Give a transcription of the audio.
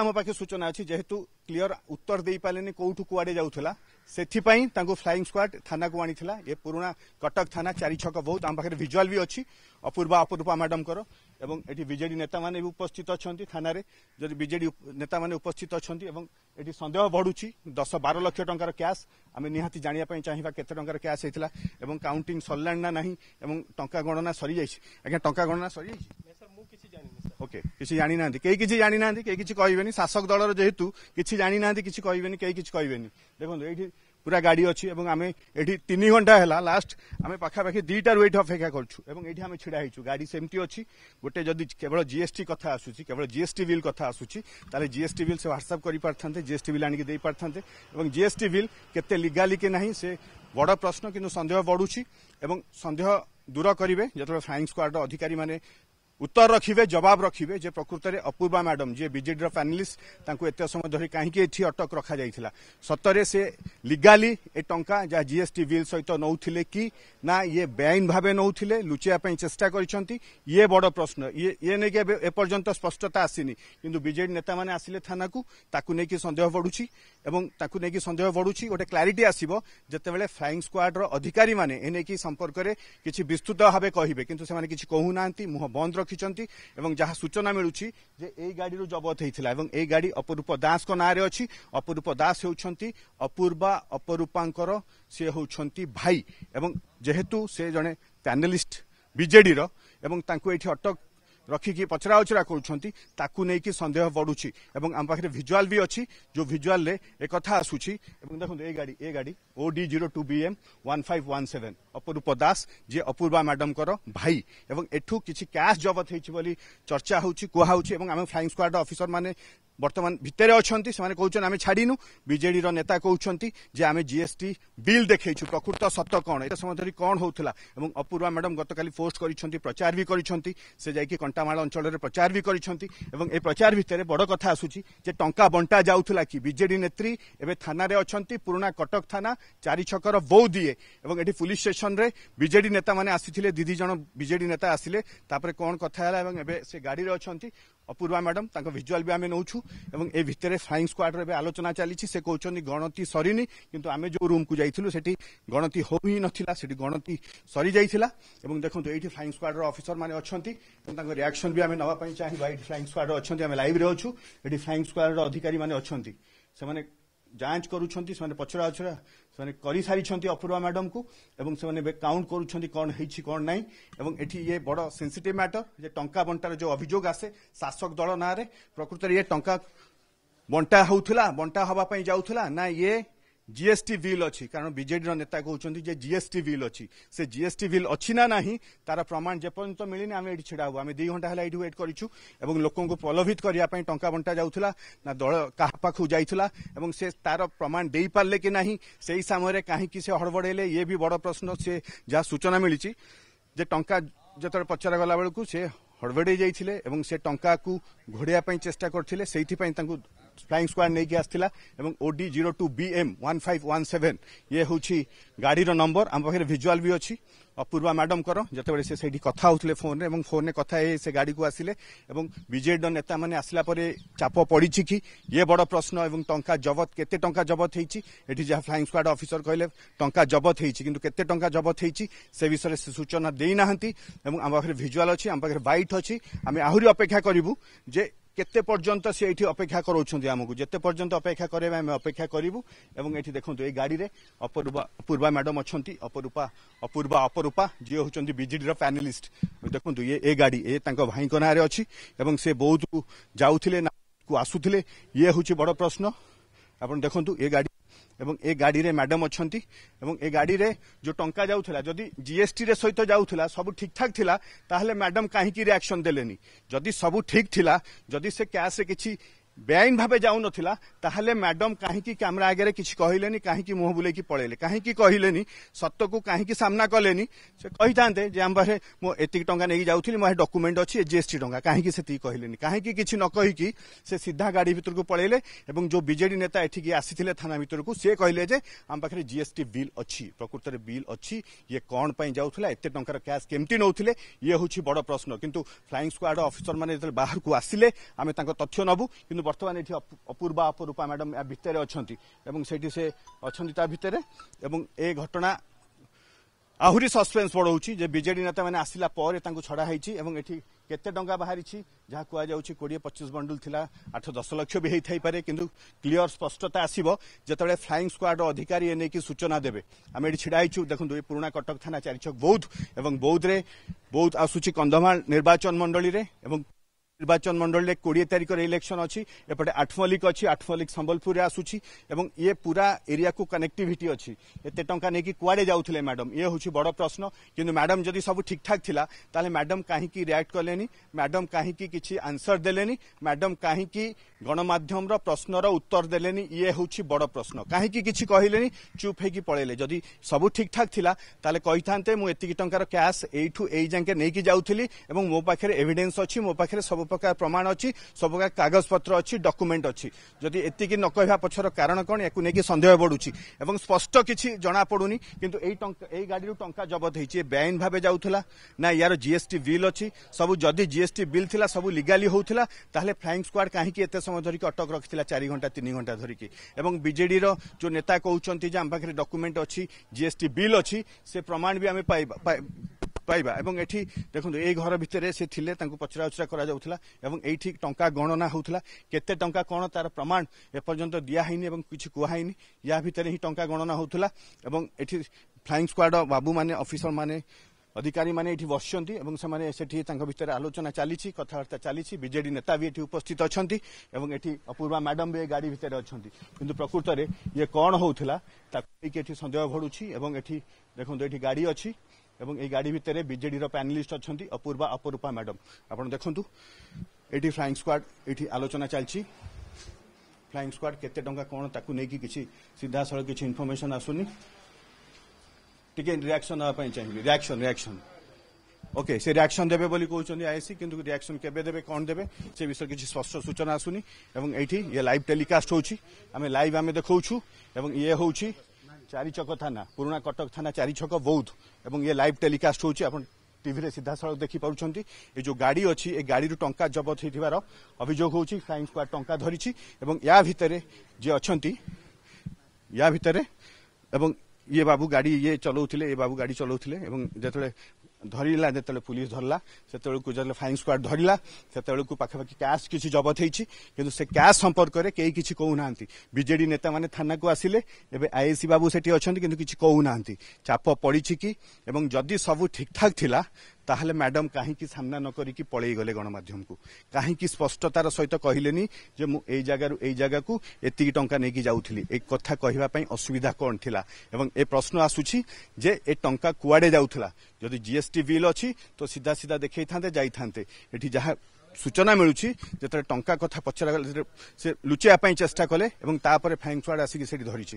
ଆମ ପାଖେ ସୂଚନା ଅଛି ଯେହେତୁ କ୍ଲିୟର ଉତ୍ତର ଦେଇପାରିଲେନି କୋଉଠୁ କୁଆଡ଼େ ଯାଉଥିଲା ସେଥିପାଇଁ ତାଙ୍କୁ ଫ୍ଲାଇଂ ସ୍କ୍ୱାଡ୍ ଥାନାକୁ ଆଣିଥିଲା ଏ ପୁରୁଣା କଟକ ଥାନା ଚାରି ଛକ ବହୁତ ଆମ ପାଖରେ ଭିଜୁଆଲ୍ ବି ଅଛି ଅପୂର୍ବା ଅପରୂପା ମ୍ୟାଡମ୍ଙ୍କର ଏବଂ ଏଠି ବିଜେଡି ନେତାମାନେ ବି ଉପସ୍ଥିତ ଅଛନ୍ତି ଥାନାରେ ଯଦି ବିଜେଡି ନେତାମାନେ ଉପସ୍ଥିତ ଅଛନ୍ତି ଏବଂ ଏଠି ସନ୍ଦେହ ବଢ଼ୁଛି ଦଶ ବାର ଲକ୍ଷ ଟଙ୍କାର କ୍ୟାସ୍ ଆମେ ନିହାତି ଜାଣିବା ପାଇଁ ଚାହିଁବା କେତେ ଟଙ୍କାର କ୍ୟାସ୍ ହେଇଥିଲା ଏବଂ କାଉଣ୍ଟିଂ ସରିଲାଣି ନା ନାହିଁ ଏବଂ ଟଙ୍କା ଗଣନା ସରିଯାଇଛି ଆଜ୍ଞା ଟଙ୍କା ଗଣନା ସରିଯାଇଛି ওকে কিছু জানি না কে কিছু জানি না কে কিছু কহবেনি শাসক দলর যেহেতু কিছু জানি না কিছু কহবেনি কে কিছু কহবেনি দেখুন এইটি পুরা গাড়ি অছি এবং আমি এটি তিন ঘন্টা হেলা লাস্ট আমি পাখাপাখি দুইটার ওয়েট অপেক্ষা করছু এবং এটি আমি ছিড়া হয়েছু গাড়ি সেমতি অছি গোটে যদি কেবল জিএসটি কথা আসুচি কেবল জিএসটি বিল কথা আসুচি তাহলে জিএসটি বিল সে হোয়াটসঅ্যাপ করে করিপারিথান্তে জিএসটি বিল আনিকি দেইপারিথান্তে এবং জিএসটি বিল কেতে লিগালি কে না সে বড় প্রশ্ন কিন্তু সন্দেহ বড়ুছি এবং সন্দেহ দূর করবে যেত ফ্লাইং স্কোয়াড অধিকারী মানে উত্তর রাখবে জবাব রাখবে যে প্রকৃতরে অপূর্বা ম্যাডম যে বিজেডি প্যানেলিস্ট তাঁকু এত সময় ধরে কাহিকি এটি অটক রখা যাই সতরে সে লিগালি এ টঙ্কা যা জিএসটি বিল সহ নৌলে কি না ইয়ে বেআইন ভাবে নৌলে লুচাইয়া চেষ্টা করছেন ইয়ে বড় প্রশ্ন ইয়ে ইয়ে নেই এপর্যন্ত স্পষ্টতা আসিনি কিন্তু বিজেডি নেতা মানে আসলে থানা তাকে নেই সন্দেহ বড়ুছি এবং তাকে নেই সন্দেহ বড়ুছি গোটে ক্লারিটি আসব যেতবে ফ্লাইং স্কোয়াডর অধিকারী মানে এ নেই সম্পর্কের কিছু বিস্তৃত ভাবে কহবে কিন্তু সে কিছু কহু না মুহ বন্ধ রখি ରଖିଛନ୍ତି ଏବଂ ଯାହା ସୂଚନା ମିଳୁଛି ଯେ ଏହି ଗାଡ଼ିରୁ ଜବତ ହୋଇଥିଲା ଏବଂ ଏହି ଗାଡ଼ି ଅପରୂପ ଦାସଙ୍କ ନାଁରେ ଅଛି ଅପରୂପ ଦାସ ହେଉଛନ୍ତି ଅପୂର୍ବା ଅପରୂପାଙ୍କର ସେ ହେଉଛନ୍ତି ଭାଇ ଏବଂ ଯେହେତୁ ସେ ଜଣେ ପ୍ୟାନେଲିଷ୍ଟ ବିଜେଡ଼ିର ଏବଂ ତାଙ୍କୁ ଏଠି ଅଟକ ରଖିକି ପଚରାଉଚରା କରୁଛନ୍ତି ତାକୁ ନେଇକି ସନ୍ଦେହ ବଢ଼ୁଛି ଏବଂ ଆମ ପାଖରେ ଭିଜୁଆଲ୍ ବି ଅଛି ଯେଉଁ ଭିଜୁଆଲ୍ରେ ଏକଥା ଆସୁଛି ଏବଂ ଦେଖନ୍ତୁ ଏ ଗାଡ଼ି ଏ ଗାଡ଼ି O D zero two B M one five one seven Aparup Das ଯିଏ ଅପୂର୍ବା ମ୍ୟାଡମ୍ଙ୍କର ଭାଇ ଏବଂ ଏଠୁ କିଛି କ୍ୟାସ୍ ଜବତ ହେଇଛି ବୋଲି ଚର୍ଚ୍ଚା ହେଉଛି କୁହାହେଉଛି ଏବଂ ଆମେ ଫ୍ଲାଇଂ ସ୍କ୍ୱାଡ୍ର ମାନେ বর্তমান ভিতরে অনেক কৌন আমি ছাড়িনু বিজেডির নেতা কৌন যে আমি জিএসটি বিল দেখেছু প্রকৃত সত কণ এটা ধরে কম হোক এবং অপূর্বা ম্যাডাম গতকাল পোস্ট করেছেন প্রচার বি করেছেন সে যাই কণ্টামাড় অঞ্চলের প্রচার বি করেছেন এবং এই প্রচার ভিতরে বড় কথা আসুচি যে টঙ্কা বন্টা যাওয়া কি বিজেডি নেত্রী এবে থানায় অনেক পুরোনা কটক থানা চারি ছকর বৌদিয়ে এবং এটি পুলিশ স্টেসনরে বিজেডি নেতা মানে আসিলে দিদি জন বিজেডি নেতা আসলে তাপরে কণ কথা হল এবং এবে সে গাড়ি অনেক অপূর্বা ম্যাডাম তাঁর ভিজুয়াল আমি নৌছু এবং এ ভিতরে ফ্লাইং স্কোয়াডর এবার আলোচনা চালিছে সে কৌছেন গণতি সরিনি কিন্তু আমি যে রুম কু যাই সেটি গণতি হই হি নথিলা সেটি গণতি সরি যাই এবং দেখুন এইটি ফ্লাইং স্কোয়াডর অফিসর মানে অনেক এবং তাঁর রিয়াকশন আমি নেওয়া পাই এই ফ্লাইং স্কোয়াডর অনেক আমি লাইভরে অছু এটি ফ্লাইং স্কোয়াডর অধিকারী মানে অনেক সে ଯାଞ୍ଚ କରୁଛନ୍ତି ସେମାନେ ପଛରା ଅଛରା ସେମାନେ କରିସାରିଛନ୍ତି ଅପୂର୍ବା ମ୍ୟାଡ଼ାମ୍କୁ ଏବଂ ସେମାନେ ଏବେ କାଉଣ୍ଟ କରୁଛନ୍ତି କ'ଣ ହେଇଛି କ'ଣ ନାହିଁ ଏବଂ ଏଠି ଇଏ ବଡ଼ ସେନ୍ସିଟିଭ୍ ମ୍ୟାଟର ଯେ ଟଙ୍କା ବଣ୍ଟାର ଯେଉଁ ଅଭିଯୋଗ ଆସେ ଶାସକ ଦଳ ନାଁରେ ପ୍ରକୃତରେ ଇଏ ଟଙ୍କା ବଣ୍ଟା ହେଉଥିଲା ବଣ୍ଟା ହେବା ପାଇଁ ଯାଉଥିଲା ନା ଇଏ জিএসটি বিল অছি কারণ বিজেডির নেতা কৌন যে জিএসটি বিল অছি সে জিএসটি বিল অছি না নাহি তার প্রমাণ যেপর্যন্ত মিলিনি আমি এটি ছেড়া হবু আমি দুই ঘন্টা হলে এটি ওয়েট করছু এবং লোককে প্রলোভিত করা টঙ্কা বন্টা যাওয়া না দল কাহা পাখু যাই এবং সে তার প্রমাণ দিয়ে পারলে কি না সেই সময় কাহিকি সে হড়বড়াইলে ইয়ে বি বড় প্রশ্ন সে যা সূচনা মিলিছি যে টঙ্কা যেতবে পচরা গলা বেড়ে সে হড়বড়াই যাইছিলে এবং সে টঙ্কাকু ঘোড়াইয়া পাই চেষ্টা করছিলে সেইথিপাই তাঙ্কু ফ্লাইং স্কোয়াড নেইকি আসছিলা এবং O D zero two B M one five one seven ইয়ে হচ্ছে গাড়ির নম্বর আমার পাখে ভিজুয়াল বি অছি অপূর্বা ম্যাডামকর যেত সে সেইটি কথা হচ্ছে ফোনে এবং ফোনে কথা হয়ে সে গাড়ি আসলে এবং বিজেডির নেতা মানে আসলা পরে চাপ পড়ছে কি ইয়ে বড় প্রশ্ন এবং টঙ্কা জবত কেতে টঙ্কা জবত হয়েছি এটি যা ফ্লাইং স্কোয়াড অফিসর কহিলেন টঙ্কা জবত হয়েছি কিন্তু কেতে টঙ্কা জবত হয়েছি সে বিষয়ে সে সূচনা দেই না এবং আমার পাখে ভিজুয়াল অছি আমার পাখে হোয়াইট অছি আমি আহরি অপেক্ষা করবু যে কেতে পর্যন্ত সে এটি অপেক্ষা করছেন আমি যেতে পর্যন্ত অপেক্ষা করাইবে আমি অপেক্ষা করবু এবং এটি দেখুন এই গাড়ি অপরূপা পূর্বা ম্যাডাম অপরূপা অপূর্বা অপরূপা যে হচ্ছেন বিজেডির প্যানেলিষ্ট দেখুন ইয়ে এ গাড়ি এ তাঁর ভাইঙ্ক নাঁরে অছি সে বৌদ্ধ যাওলে আসুলে ইয়ে হচ্ছে বড় প্রশ্ন আপনার দেখুন এ গাড়ি এবং এ গাড়ি ম্যাডাম অনেক এবং এ গাড়ি যে টঙ্কা যাওয়া যদি জিএসটি রে সহিত যাওয়া সব ঠিকঠাক লা তাহলে ম্যাডাম কাহিকি রিয়াকশন দেলেনি যদি সব ঠিক লা যদি সে ক্যাশে কিছু বেআইন ভাবে যাওনথিলা তাহলে ম্যাডাম কাহিকি ক্যামেরা আগে কিছু কহিলেনি কাহিকি মুহ বুলেকি পড়াইলে কাহিকি কহিলেনি সত্যকু কাহিকি সামনা কলেনি সে কইতান্তে যে আমার পাখে মো এতিকি টঙ্কা নেই যাওথিলি মো ডকুমেন্ট অছি জিএসটি টঙ্কা কাহিকি সেতিকি কহিলেনি কাহিকি কিছু ন কহিকি সে সিধা গাড়ি ভিতরকু পড়াইলে এবং যে বিজেডি নেতা এঠিকি আসিলে থানা ভিতরকু সে কহিলে যে আম পাখে জিএসটি বিল অছি প্রকৃতরে বিল অছি ইয়ে কণ পাই যাওথিলা এতে টঙ্কার ক্যাশ কেমতি নউথিলে ইয়ে হচ্ছে বড় প্রশ্ন কিন্তু ফ্লাইং স্কোয়াড অফিসর মানে যেতে বাহারকু আসিলে আমি তাঙ্ক তথ্য নবু কিন্তু কিন্তু বর্তমানে এটি অপূর্বা অপরূপা ম্যাডাম এ ভিতরে অনেক এবং সেটি সে অনেক তা ভিতরে এবং এ ঘটনা আহুরি সসপেন্স বড়াউছি যে বিজেডি নেতা মানে আসিলা পরে তাঁকু ছড়া হয়েছি এবং এটি কেতে টঙ্কা বাহারিছি যা কুযাচ্ছে কোড়িয়ে পঁচিশ বন্ডুল লা আঠ দশ লক্ষ বি হয়ে কিন্তু ক্লিয়র স্পষ্টতা আসব যেতবে ফ্লাইং স্কোয়াড অধিকারী এ নেই সূচনা দেবে আমি এটি ছিড়া হয়েছু দেখুন এই পুরোনা কটক থানা চারিছক বৌদ্ধ এবং বৌদ্ধে বৌদ্ধ আসুচি কন্ধমাল নির্বাচন মন্ডলীরে এবং নির্বাচন মন্ডলীরে কোড়িয়ে তারিখের ইলেকশন অপটে এপটে আঠমল্লিক অছি সম্বলপুরে আসুচি এবং ইয়ে পুরা এরিয়া কনেক্টিভিটি অছি এতে টঙ্কা নেকি কুয়াড়ে যাওয়া ম্যাডাম ইয়ে হচ্ছে বড় প্রশ্ন কিন্তু ম্যাডাম যদি সব ঠিকঠাক লা তাহলে ম্যাডাম কাহিকি রিয়াক্ট কলেনি ম্যাডাম কাহিকি কিছু আনসর দেলেনি ম্যাডাম কাহিকি ଗଣମାଧ୍ୟମର ପ୍ରଶ୍ନର ଉତ୍ତର ଦେଲେନି ଇଏ ହେଉଛି ବଡ଼ ପ୍ରଶ୍ନ କାହିଁକି କିଛି କହିଲେନି ଚୁପ୍ ହେଇକି ପଳେଇଲେ ଯଦି ସବୁ ଠିକ୍ଠାକ୍ ଥିଲା ତାହେଲେ କହିଥାନ୍ତେ ମୁଁ ଏତିକି ଟଙ୍କାର କ୍ୟାସ୍ ଏଇଠୁ ଏଇ ଯାଙ୍କେ ନେଇକି ଯାଉଥିଲି ଏବଂ ମୋ ପାଖରେ ଏଭିଡେନ୍ସ ଅଛି ମୋ ପାଖରେ ସବୁ ପ୍ରକାର ପ୍ରମାଣ ଅଛି ସବୁ ପ୍ରକାର କାଗଜପତ୍ର ଅଛି ଡକୁମେଣ୍ଟ ଅଛି ଯଦି ଏତିକି ନ କହିବା ପଛର କାରଣ କ'ଣ ୟାକୁ ନେଇକି ସନ୍ଦେହ ବଢ଼ୁଛି ଏବଂ ସ୍ପଷ୍ଟ କିଛି ଜଣାପଡ଼ୁନି କିନ୍ତୁ ଏଇ ଟଙ୍କା ଏଇ ଗାଡ଼ିରୁ ଟଙ୍କା ଜବତ ହେଇଛି ଏ ବେଆଇନ ଭାବେ ଯାଉଥିଲା ନା ୟାର ଜିଏସ୍ଟି ବିଲ୍ ଅଛି ସବୁ ଯଦି ଜିଏସ୍ଟି ବିଲ୍ ଥିଲା ସବୁ ଲିଗାଲି ହେଉଥିଲା ତାହେଲେ ଫ୍ଲାଇଂ ସ୍କ୍ୱାଡ୍ କାହିଁକି ଏତେ ସମୟ ସମୟ ଧରିକି ଅଟକ ରଖିଥିଲା ଚାରି ଘଣ୍ଟା ତିନି ଘଣ୍ଟା ଧରିକି ଏବଂ ବିଜେଡ଼ିର ଯେଉଁ ନେତା କହୁଛନ୍ତି ଯେ ଆମ ପାଖରେ ଡକୁମେଣ୍ଟ ଅଛି ଜିଏସ୍ଟି ବିଲ୍ ଅଛି ସେ ପ୍ରମାଣ ବି ଆମେ ପାଇବା ପାଇବା ଏବଂ ଏଠି ଦେଖନ୍ତୁ ଏଇ ଘର ଭିତରେ ସେ ଥିଲେ ତାଙ୍କୁ ପଚରାଉଚରା କରାଯାଉଥିଲା ଏବଂ ଏଇଠି ଟଙ୍କା ଗଣନା ହେଉଥିଲା କେତେ ଟଙ୍କା କ'ଣ ତାର ପ୍ରମାଣ ଏପର୍ଯ୍ୟନ୍ତ ଦିଆହେଇନି ଏବଂ କିଛି କୁହାହେଇନି ୟା ଭିତରେ ହିଁ ଟଙ୍କା ଗଣନା ହେଉଥିଲା ଏବଂ ଏଠି ଫ୍ଲାଇଂ ସ୍କ୍ୱାଡ୍ ବାବୁମାନେ ଅଫିସରମାନେ ଅଧିକାରୀମାନେ ଏଠି ବସିଛନ୍ତି ଏବଂ ସେମାନେ ସେଠି ତାଙ୍କ ଭିତରେ ଆଲୋଚନା ଚାଲିଛି କଥାବାର୍ତ୍ତା ଚାଲିଛି ବିଜେଡି ନେତା ବି ଏଠି ଉପସ୍ଥିତ ଅଛନ୍ତି ଏବଂ ଏଠି ଅପୂର୍ବା ମ୍ୟାଡମ୍ ବି ଏ ଗାଡ଼ି ଭିତରେ ଅଛନ୍ତି କିନ୍ତୁ ପ୍ରକୃତରେ ଇଏ କ'ଣ ହେଉଥିଲା ତାକୁ ନେଇକି ଏଠି ସନ୍ଦେହ ଘଡ଼ୁଛି ଏବଂ ଏଠି ଦେଖନ୍ତୁ ଏଠି ଗାଡ଼ି ଅଛି ଏବଂ ଏହି ଗାଡ଼ି ଭିତରେ ବିଜେଡିର ପ୍ୟାନେଲିଷ୍ଟ ଅଛନ୍ତି ଅପୂର୍ବା ଅପରୂପା ମ୍ୟାଡମ୍ ଆପଣ ଦେଖନ୍ତୁ ଏଠି ଫ୍ଲାଇଂ ସ୍କ୍ୱାଡ୍ ଏଠି ଆଲୋଚନା ଚାଲିଛି ଫ୍ଲାଇଂ ସ୍କ୍ୱାଡ୍ କେତେ ଟଙ୍କା କ'ଣ ତାକୁ ନେଇକି କିଛି ସିଧାସଳଖ କିଛି ଇନଫର୍ମେସନ୍ ଆସୁନି ଟିକେ ରିଆକ୍ସନ ହେବା ପାଇଁ ଚାହିଁବି ରିଆକ୍ସନ ରିଆକ୍ସନ ଓକେ ସେ ରିଆକ୍ସନ ଦେବେ ବୋଲି କହୁଛନ୍ତି ଆଇଏସି କିନ୍ତୁ ରିଆକ୍ସନ କେବେ ଦେବେ କ'ଣ ଦେବେ ସେ ବିଷୟରେ କିଛି ସ୍ପଷ୍ଟ ସୂଚନା ଆସୁନି ଏବଂ ଏଇଠି ଇଏ ଲାଇଭ୍ ଟେଲିକାଷ୍ଟ ହେଉଛି ଆମେ ଲାଇଭ୍ ଆମେ ଦେଖାଉଛୁ ଏବଂ ଇଏ ହେଉଛି ଚାରିଛକ ଥାନା ପୁରୁଣା କଟକ ଥାନା ଚାରିଛକ ବୌଦ୍ଧ ଏବଂ ଇଏ ଲାଇଭ୍ ଟେଲିକାଷ୍ଟ ହେଉଛି ଆପଣ ଟିଭିରେ ସିଧାସଳଖ ଦେଖିପାରୁଛନ୍ତି ଏ ଯେଉଁ ଗାଡ଼ି ଅଛି ଏ ଗାଡ଼ିରୁ ଟଙ୍କା ଜବତ ହୋଇଥିବାର ଅଭିଯୋଗ ହେଉଛି ক্রাইম স্কোয়াড ଟଙ୍କା ଧରିଛି ଏବଂ ইয়া ଭିତରେ ଯିଏ ଅଛନ୍ତି ୟା ଭିତରେ ଏବଂ ଇଏ ବାବୁ ଗାଡ଼ି ଇଏ ଚଲାଉଥିଲେ ଏ ବାବୁ ଗାଡ଼ି ଚଲାଉଥିଲେ ଏବଂ ଯେତେବେଳେ ଧରିଲା ଯେତେବେଳେ ପୁଲିସ୍ ଧରିଲା ସେତେବେଳକୁ ଯେତେବେଳେ ଫ୍ଲାଇଂ ସ୍କ୍ୱାଡ୍ ଧରିଲା ସେତେବେଳକୁ ପାଖାପାଖି କ୍ୟାସ୍ କିଛି ଜବତ ହେଇଛି କିନ୍ତୁ ସେ କ୍ୟାସ୍ ସମ୍ପର୍କରେ କେହି କିଛି କହୁନାହାନ୍ତି ବିଜେଡି ନେତାମାନେ ଥାନାକୁ ଆସିଲେ ଏବେ ଆଇଏସି ବାବୁ ସେଠି ଅଛନ୍ତି କିନ୍ତୁ କିଛି କହୁନାହାନ୍ତି ଚାପ ପଡ଼ିଛି କି ଏବଂ ଯଦି ସବୁ ଠିକ୍ଠାକ୍ ଥିଲା ତାହେଲେ ମ୍ୟାଡମ୍ କାହିଁକି ସାମ୍ନା ନ କରିକି ପଳେଇ ଗଲେ ଗଣମାଧ୍ୟମକୁ କାହିଁକି ସ୍ପଷ୍ଟତାର ସହିତ କହିଲେନି ଯେ ମୁଁ ଏଇ ଜାଗାରୁ ଏଇ ଜାଗାକୁ ଏତିକି ଟଙ୍କା ନେଇକି ଯାଉଥିଲି ଏ କଥା କହିବା ପାଇଁ ଅସୁବିଧା କ'ଣ ଥିଲା ଏବଂ ଏ ପ୍ରଶ୍ନ ଆସୁଛି ଯେ ଏ ଟଙ୍କା କୁଆଡ଼େ ଯାଉଥିଲା ଯଦି ଜିଏସ୍ଟି ବିଲ୍ ଅଛି ତ ସିଧା ସିଧା ଦେଖେଇଥାନ୍ତେ ଯାଇଥାନ୍ତେ ଏଠି ଯାହା ସୂଚନା ମିଳୁଛି ଯେତେବେଳେ ଟଙ୍କା କଥା ପଚରାଗଲେ ସେ ଲୁଚାଇବା ପାଇଁ ଚେଷ୍ଟା କଲେ ଏବଂ ତାପରେ ଫ୍ୟାଙ୍ଗ ଛୁଆଡ଼ ଆସିକି ସେଠି ଧରିଛି